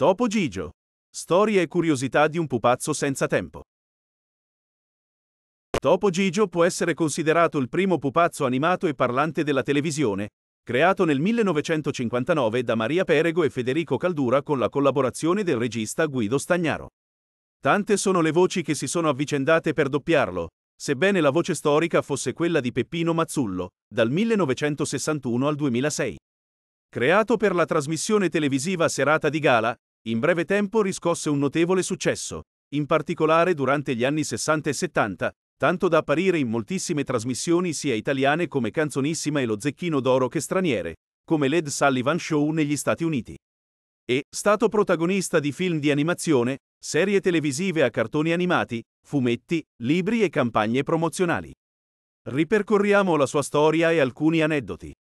Topo Gigio. Storia e curiosità di un pupazzo senza tempo. Topo Gigio può essere considerato il primo pupazzo animato e parlante della televisione, creato nel 1959 da Maria Perego e Federico Caldura con la collaborazione del regista Guido Stagnaro. Tante sono le voci che si sono avvicendate per doppiarlo, sebbene la voce storica fosse quella di Peppino Mazzullo, dal 1961 al 2006. Creato per la trasmissione televisiva Serata di Gala, in breve tempo riscosse un notevole successo, in particolare durante gli anni 60 e 70, tanto da apparire in moltissime trasmissioni sia italiane come Canzonissima e Lo Zecchino d'Oro che straniere, come l'Ed Sullivan Show negli Stati Uniti. È stato protagonista di film di animazione, serie televisive a cartoni animati, fumetti, libri e campagne promozionali. Ripercorriamo la sua storia e alcuni aneddoti.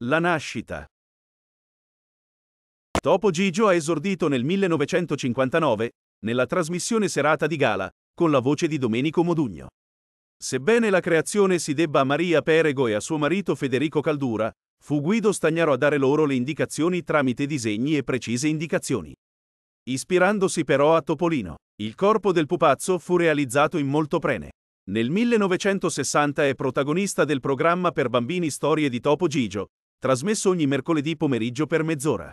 La nascita Topo Gigio ha esordito nel 1959, nella trasmissione serata di gala, con la voce di Domenico Modugno. Sebbene la creazione si debba a Maria Perego e a suo marito Federico Caldura, fu Guido Stagnaro a dare loro le indicazioni tramite disegni e precise indicazioni. Ispirandosi però a Topolino, il corpo del pupazzo fu realizzato in molto prene. Nel 1960 è protagonista del programma per bambini Storie di Topo Gigio, trasmesso ogni mercoledì pomeriggio per mezz'ora.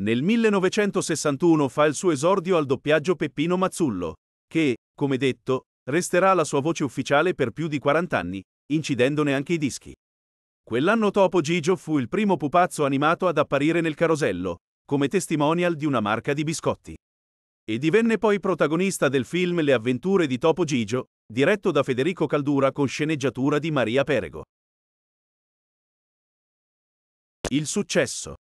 Nel 1961 fa il suo esordio al doppiaggio Peppino Mazzullo, che, come detto, resterà la sua voce ufficiale per più di 40 anni, incidendone anche i dischi. Quell'anno Topo Gigio fu il primo pupazzo animato ad apparire nel carosello, come testimonial di una marca di biscotti. E divenne poi protagonista del film Le avventure di Topo Gigio, diretto da Federico Caldura con sceneggiatura di Maria Perego. Il successo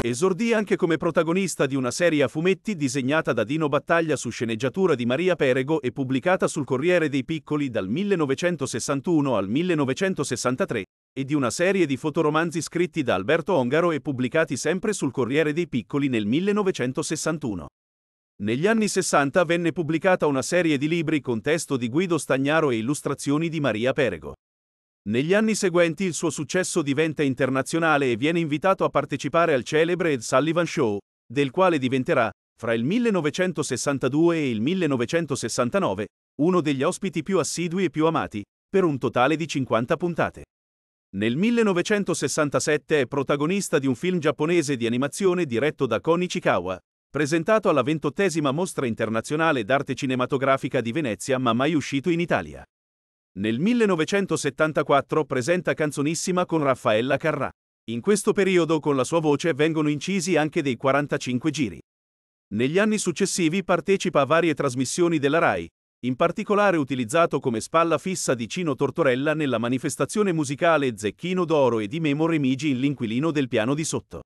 Esordì anche come protagonista di una serie a fumetti disegnata da Dino Battaglia su sceneggiatura di Maria Perego e pubblicata sul Corriere dei Piccoli dal 1961 al 1963, e di una serie di fotoromanzi scritti da Alberto Ongaro e pubblicati sempre sul Corriere dei Piccoli nel 1961. Negli anni 60 venne pubblicata una serie di libri con testo di Guido Stagnaro e illustrazioni di Maria Perego. Negli anni seguenti il suo successo diventa internazionale e viene invitato a partecipare al celebre Ed Sullivan Show, del quale diventerà, fra il 1962 e il 1969, uno degli ospiti più assidui e più amati, per un totale di 50 puntate. Nel 1967 è protagonista di un film giapponese di animazione diretto da Kon Ichikawa, presentato alla ventottesima mostra internazionale d'arte cinematografica di Venezia ma mai uscito in Italia. Nel 1974 presenta Canzonissima con Raffaella Carrà. In questo periodo con la sua voce vengono incisi anche dei 45 giri. Negli anni successivi partecipa a varie trasmissioni della RAI, in particolare utilizzato come spalla fissa di Cino Tortorella nella manifestazione musicale Zecchino d'Oro e di Memo Remigi in L'inquilino del piano di sotto.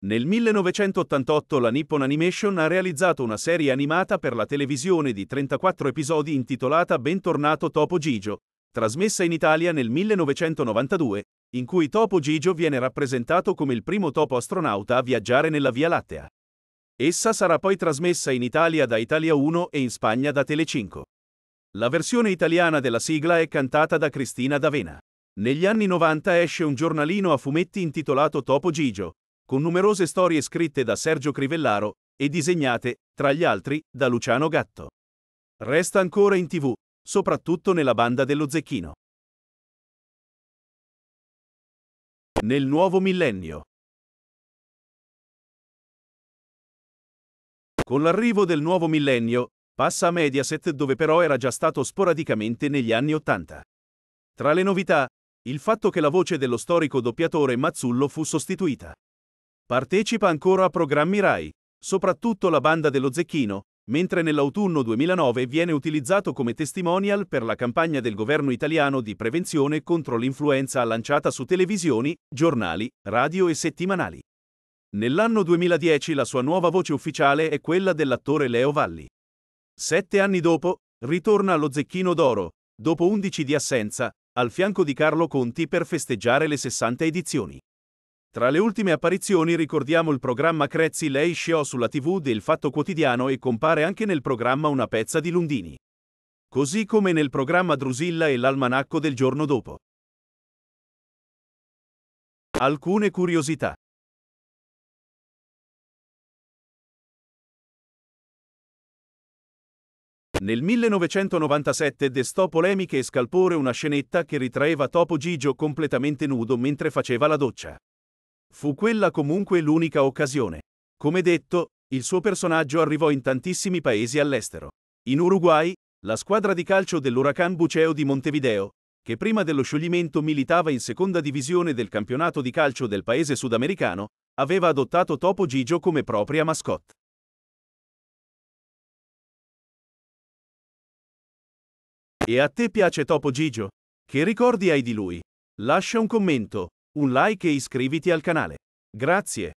Nel 1988 la Nippon Animation ha realizzato una serie animata per la televisione di 34 episodi intitolata Bentornato Topo Gigio, trasmessa in Italia nel 1992, in cui Topo Gigio viene rappresentato come il primo topo astronauta a viaggiare nella Via Lattea. Essa sarà poi trasmessa in Italia da Italia 1 e in Spagna da Telecinco. La versione italiana della sigla è cantata da Cristina D'Avena. Negli anni 90 esce un giornalino a fumetti intitolato Topo Gigio, con numerose storie scritte da Sergio Crivellaro e disegnate, tra gli altri, da Luciano Gatto. Resta ancora in tv, soprattutto nella banda dello Zecchino. Nel nuovo millennio. Con l'arrivo del nuovo millennio, passa a Mediaset dove però era già stato sporadicamente negli anni Ottanta. Tra le novità, il fatto che la voce dello storico doppiatore Mazzullo fu sostituita. Partecipa ancora a programmi RAI, soprattutto la banda dello Zecchino, mentre nell'autunno 2009 viene utilizzato come testimonial per la campagna del governo italiano di prevenzione contro l'influenza lanciata su televisioni, giornali, radio e settimanali. Nell'anno 2010 la sua nuova voce ufficiale è quella dell'attore Leo Valli. Sette anni dopo, ritorna allo Zecchino d'Oro, dopo 11 di assenza, al fianco di Carlo Conti per festeggiare le 60 edizioni. Tra le ultime apparizioni ricordiamo il programma Crezzi Lei Show sulla TV del Fatto Quotidiano e compare anche nel programma Una pezza di Lundini. Così come nel programma Drusilla e l'almanacco del giorno dopo. Alcune curiosità. Nel 1997 destò polemiche e scalpore una scenetta che ritraeva Topo Gigio completamente nudo mentre faceva la doccia. Fu quella comunque l'unica occasione. Come detto, il suo personaggio arrivò in tantissimi paesi all'estero. In Uruguay, la squadra di calcio dell'Huracan Buceo di Montevideo, che prima dello scioglimento militava in seconda divisione del campionato di calcio del paese sudamericano, aveva adottato Topo Gigio come propria mascotte. E a te piace Topo Gigio? Che ricordi hai di lui? Lascia un commento un like e iscriviti al canale. Grazie.